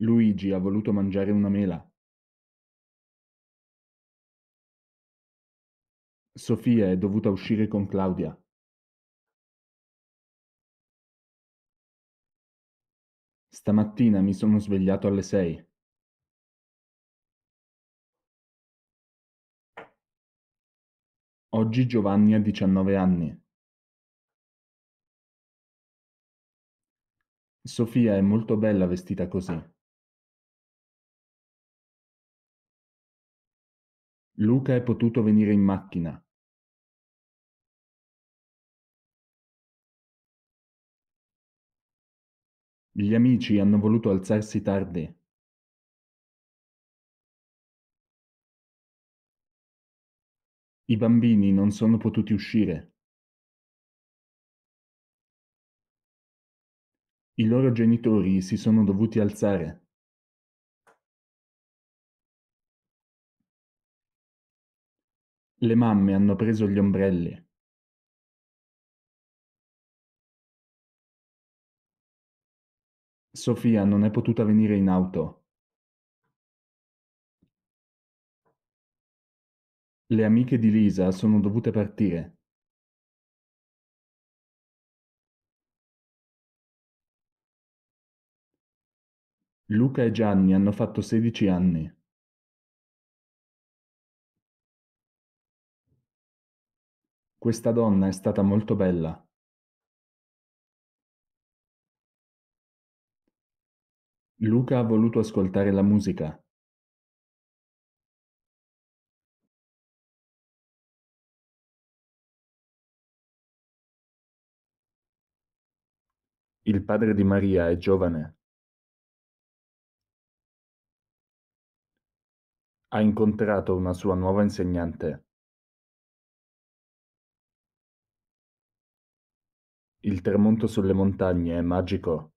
Luigi ha voluto mangiare una mela. Sofia è dovuta uscire con Claudia. Stamattina mi sono svegliato alle sei. Oggi Giovanni ha diciannove anni. Sofia è molto bella vestita così. Luca è potuto venire in macchina. Gli amici hanno voluto alzarsi tardi. I bambini non sono potuti uscire. I loro genitori si sono dovuti alzare. Le mamme hanno preso gli ombrelli. Sofia non è potuta venire in auto. Le amiche di Lisa sono dovute partire. Luca e Gianni hanno fatto 16 anni. Questa donna è stata molto bella. Luca ha voluto ascoltare la musica. Il padre di Maria è giovane. Ha incontrato una sua nuova insegnante. Il tramonto sulle montagne è magico.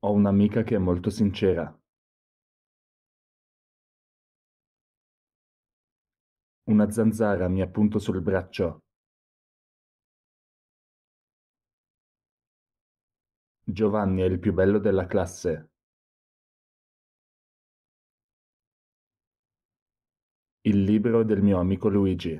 Ho un'amica che è molto sincera. Una zanzara mi ha punto sul braccio. Giovanni è il più bello della classe. Il libro del mio amico Luigi.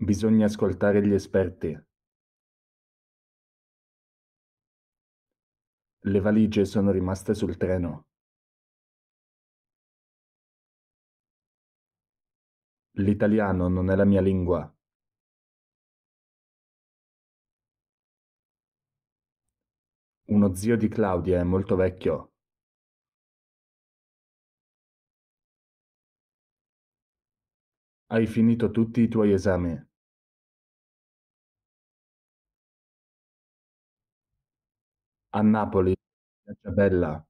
Bisogna ascoltare gli esperti. Le valigie sono rimaste sul treno. L'italiano non è la mia lingua. Uno zio di Claudia è molto vecchio. Hai finito tutti i tuoi esami. A Napoli, Bella.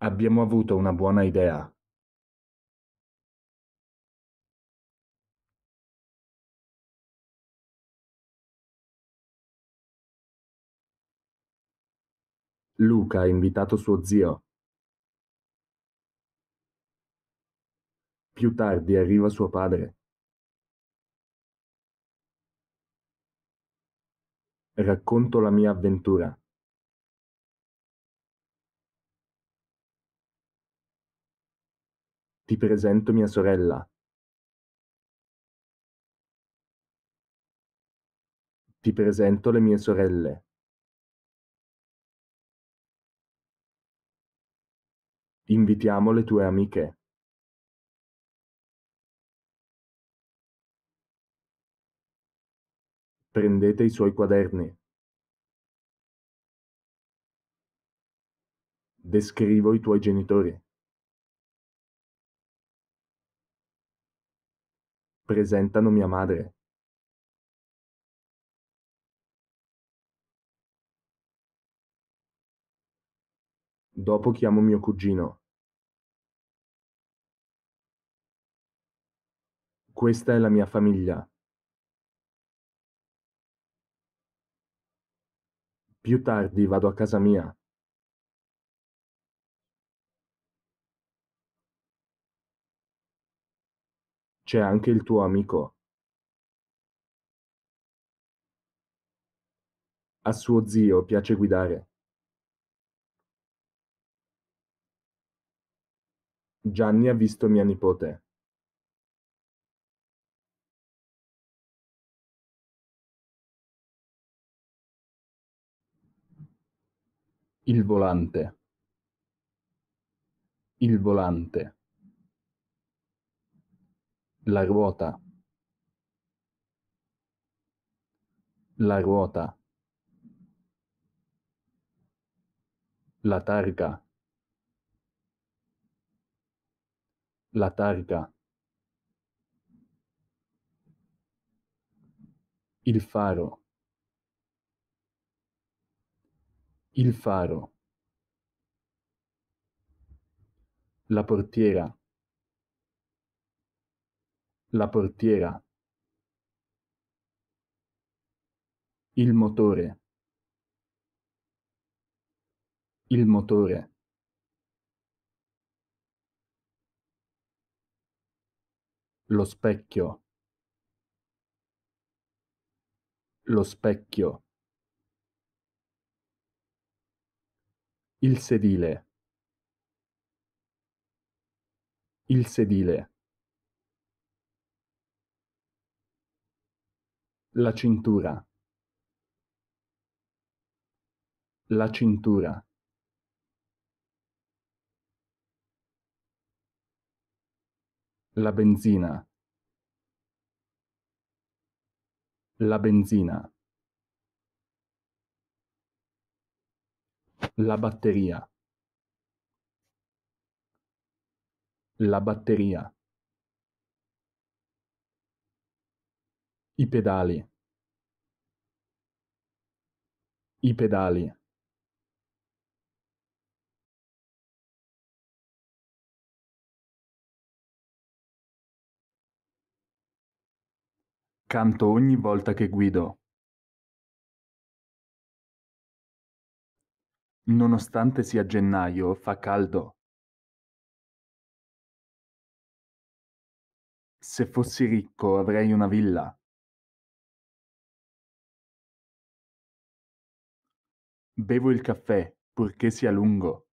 Abbiamo avuto una buona idea. Luca ha invitato suo zio. Più tardi arriva suo padre. Racconto la mia avventura. Ti presento mia sorella. Ti presento le mie sorelle. Invitiamo le tue amiche. Prendete i suoi quaderni. Descrivo i tuoi genitori. Presentano mia madre. Dopo chiamo mio cugino. Questa è la mia famiglia. Più tardi vado a casa mia. C'è anche il tuo amico. A suo zio piace guidare. Gianni ha visto mia nipote. Il volante il volante, la ruota, la ruota, la targa, la targa, il faro. Il faro. La portiera. La portiera. Il motore. Il motore. Lo specchio. Lo specchio. Il sedile. Il sedile. La cintura. La cintura. La benzina. La benzina. La batteria. La batteria. I pedali. I pedali. Canto ogni volta che guido. Nonostante sia gennaio, fa caldo. Se fossi ricco avrei una villa. Bevo il caffè, purché sia lungo.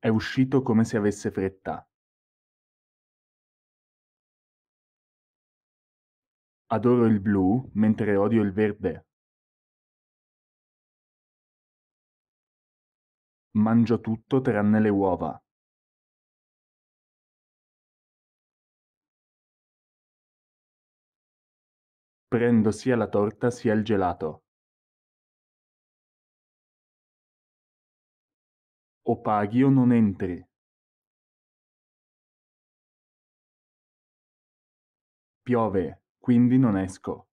È uscito come se avesse fretta. Adoro il blu, mentre odio il verde. Mangio tutto tranne le uova. Prendo sia la torta sia il gelato. O paghi o non entri. Piove. Quindi non esco.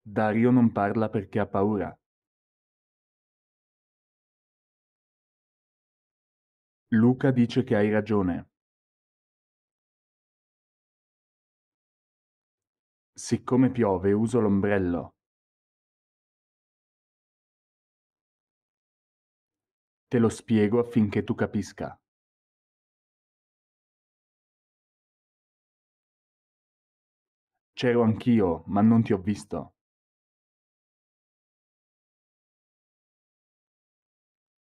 Dario non parla perché ha paura. Luca dice che hai ragione. Siccome piove uso l'ombrello. Te lo spiego affinché tu capisca. C'ero anch'io, ma non ti ho visto.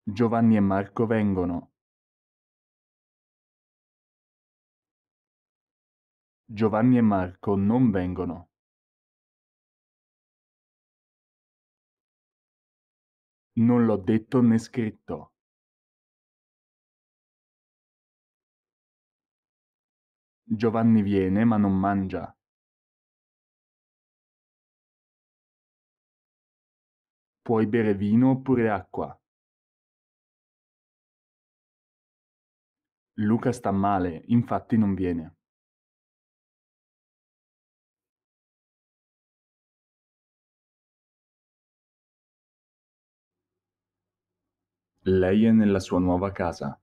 Giovanni e Marco vengono. Giovanni e Marco non vengono. Non l'ho detto né scritto. Giovanni viene ma non mangia. puoi bere vino oppure acqua. Luca sta male, infatti non viene. Lei è nella sua nuova casa.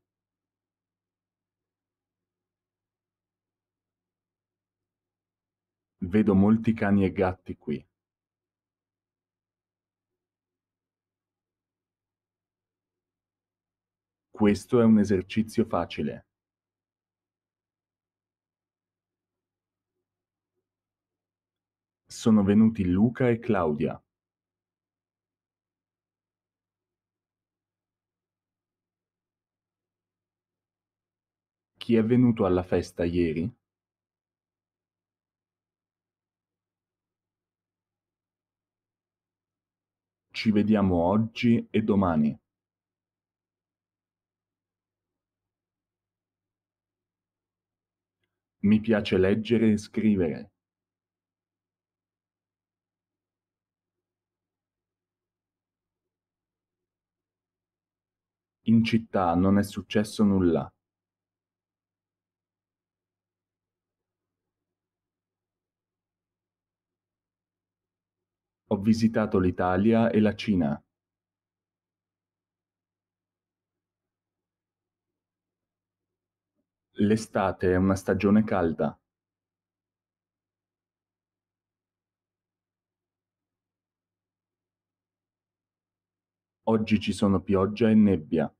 Vedo molti cani e gatti qui. Questo è un esercizio facile. Sono venuti Luca e Claudia. Chi è venuto alla festa ieri? Ci vediamo oggi e domani. Mi piace leggere e scrivere. In città non è successo nulla. Ho visitato l'Italia e la Cina. L'estate è una stagione calda. Oggi ci sono pioggia e nebbia.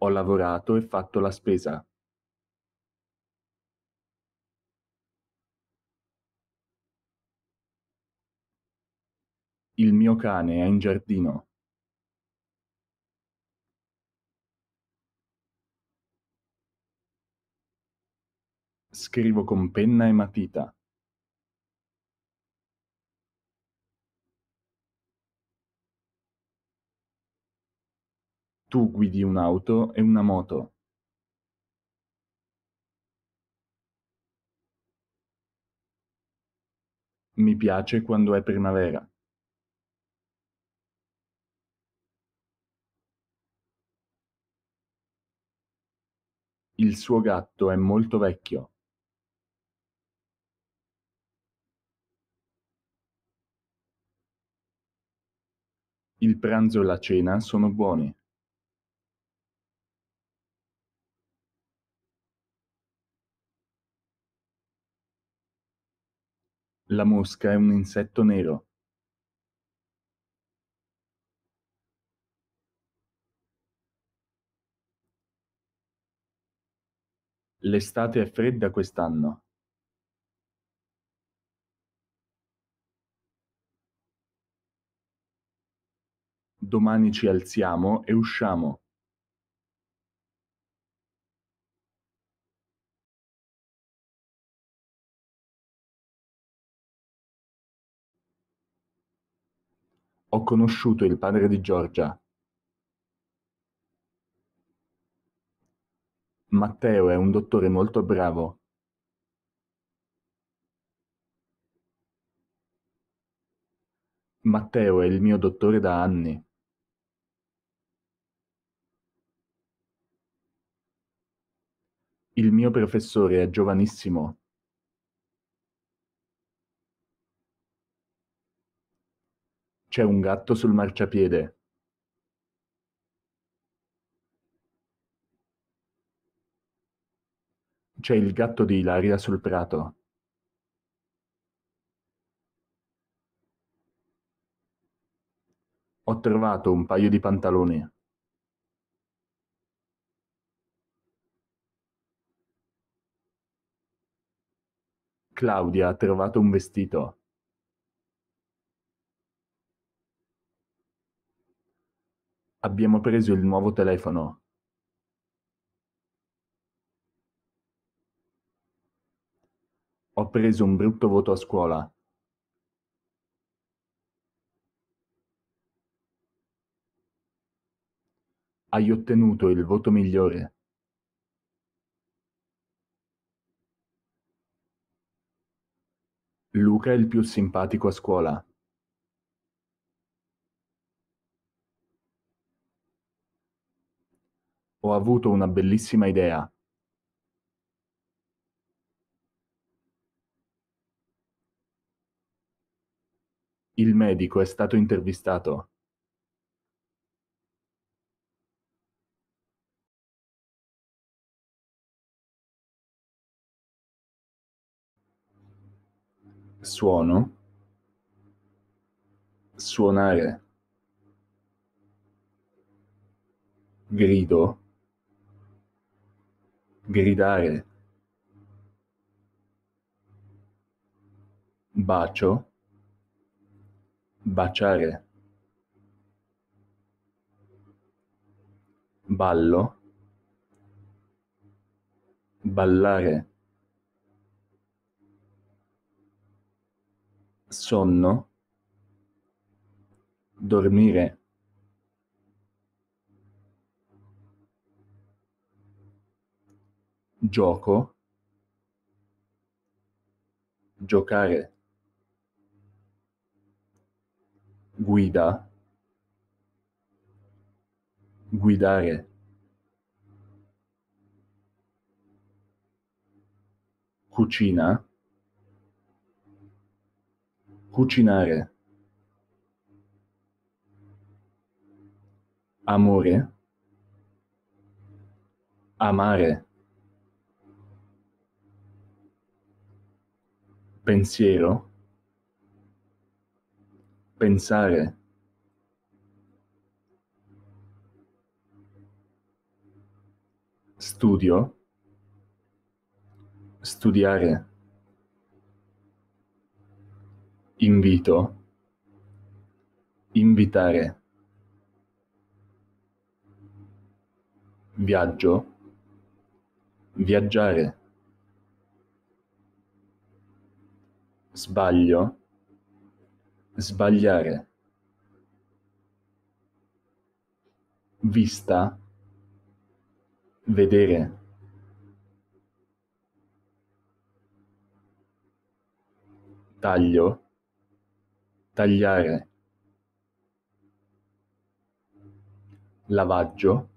Ho lavorato e fatto la spesa. Il mio cane è in giardino. Scrivo con penna e matita. Tu guidi un'auto e una moto. Mi piace quando è primavera. Il suo gatto è molto vecchio. Il pranzo e la cena sono buoni. La mosca è un insetto nero. L'estate è fredda quest'anno. domani ci alziamo e usciamo. Ho conosciuto il padre di Giorgia. Matteo è un dottore molto bravo. Matteo è il mio dottore da anni. Il mio professore è giovanissimo. C'è un gatto sul marciapiede. C'è il gatto di Ilaria sul prato. Ho trovato un paio di pantaloni. Claudia ha trovato un vestito. Abbiamo preso il nuovo telefono. Ho preso un brutto voto a scuola. Hai ottenuto il voto migliore. Luca è il più simpatico a scuola. Ho avuto una bellissima idea. Il medico è stato intervistato. suono suonare grido gridare bacio baciare ballo ballare sonno, dormire. Gioco. Giocare. Guida. Guidare. Cucina cucinare. Amore. Amare. Pensiero. Pensare. Studio. Studiare. invito, invitare, viaggio, viaggiare, sbaglio, sbagliare, vista, vedere. taglio tagliare, lavaggio,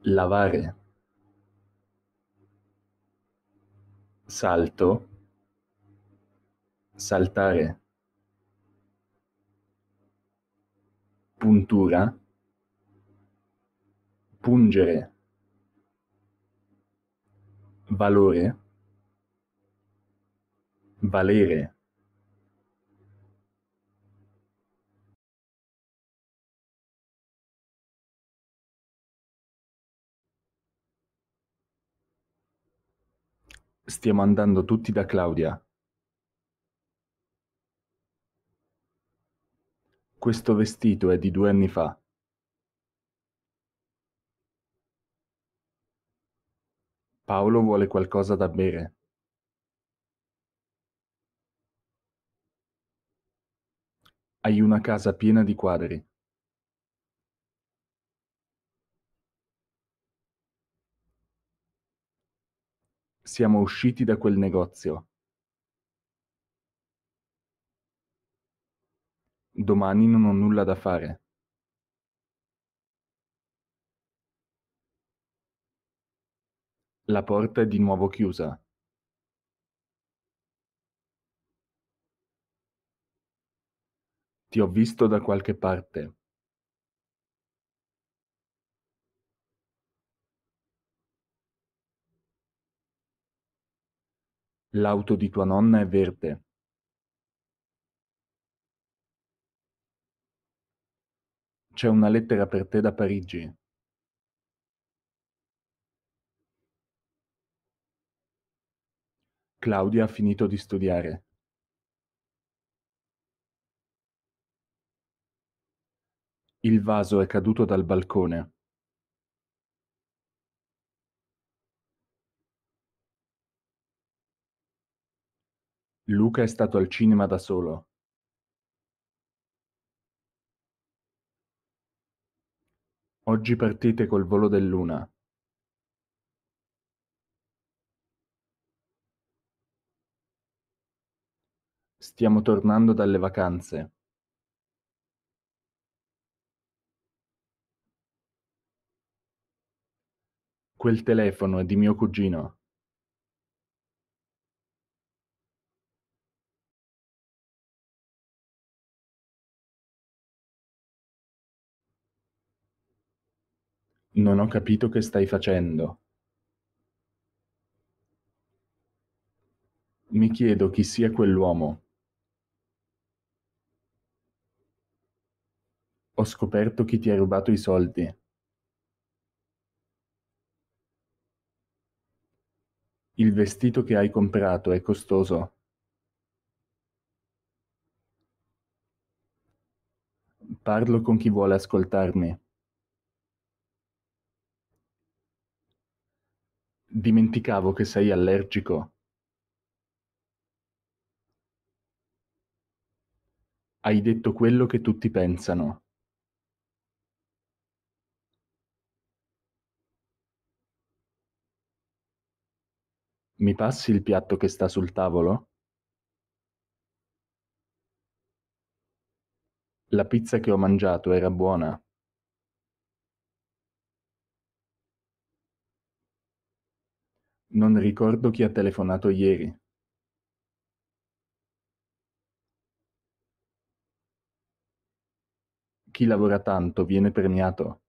lavare, salto, saltare, puntura, pungere, valore, valere. Stiamo andando tutti da Claudia. Questo vestito è di due anni fa. Paolo vuole qualcosa da bere. Hai una casa piena di quadri. Siamo usciti da quel negozio. Domani non ho nulla da fare. La porta è di nuovo chiusa. Ti ho visto da qualche parte. L'auto di tua nonna è verde. C'è una lettera per te da Parigi. Claudia ha finito di studiare. Il vaso è caduto dal balcone. Luca è stato al cinema da solo. Oggi partite col volo dell'una. Stiamo tornando dalle vacanze. Quel telefono è di mio cugino. Non ho capito che stai facendo. Mi chiedo chi sia quell'uomo. Ho scoperto chi ti ha rubato i soldi. Il vestito che hai comprato è costoso. Parlo con chi vuole ascoltarmi. Dimenticavo che sei allergico. Hai detto quello che tutti pensano. Mi passi il piatto che sta sul tavolo? La pizza che ho mangiato era buona. Non ricordo chi ha telefonato ieri. Chi lavora tanto viene premiato.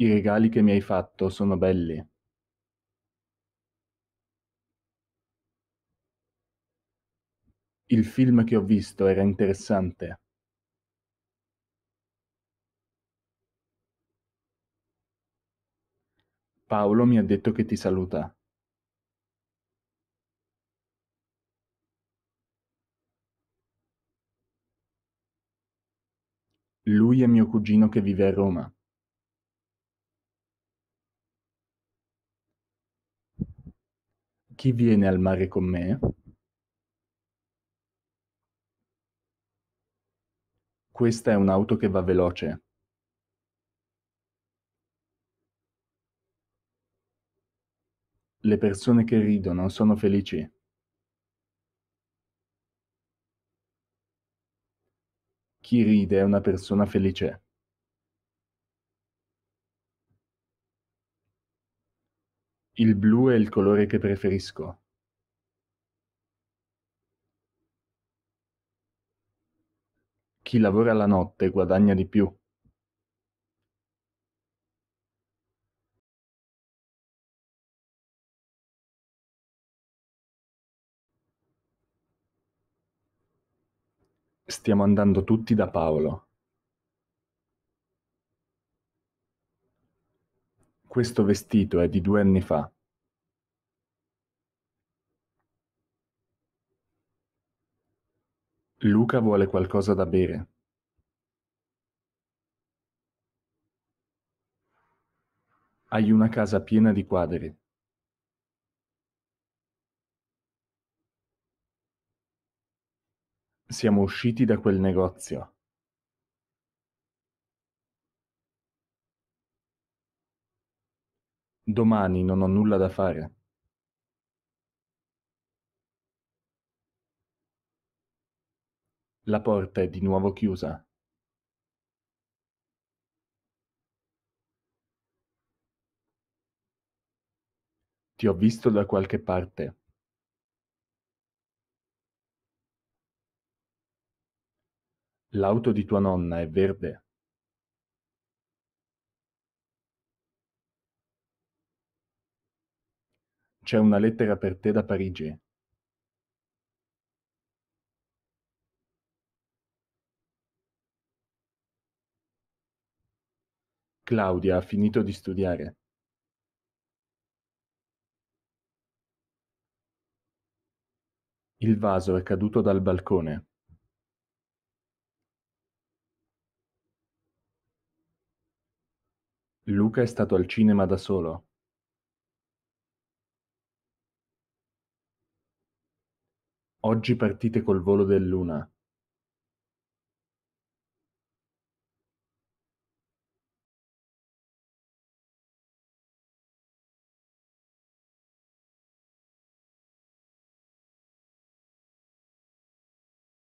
I regali che mi hai fatto sono belli. Il film che ho visto era interessante. Paolo mi ha detto che ti saluta. Lui è mio cugino che vive a Roma. Chi viene al mare con me? Questa è un'auto che va veloce. Le persone che ridono sono felici. Chi ride è una persona felice. Il blu è il colore che preferisco. Chi lavora la notte guadagna di più. stiamo andando tutti da Paolo. Questo vestito è di due anni fa. Luca vuole qualcosa da bere. Hai una casa piena di quadri. Siamo usciti da quel negozio. Domani non ho nulla da fare. La porta è di nuovo chiusa. Ti ho visto da qualche parte. L'auto di tua nonna è verde? C'è una lettera per te da Parigi. Claudia ha finito di studiare. Il vaso è caduto dal balcone. Luca è stato al cinema da solo. Oggi partite col volo del Luna.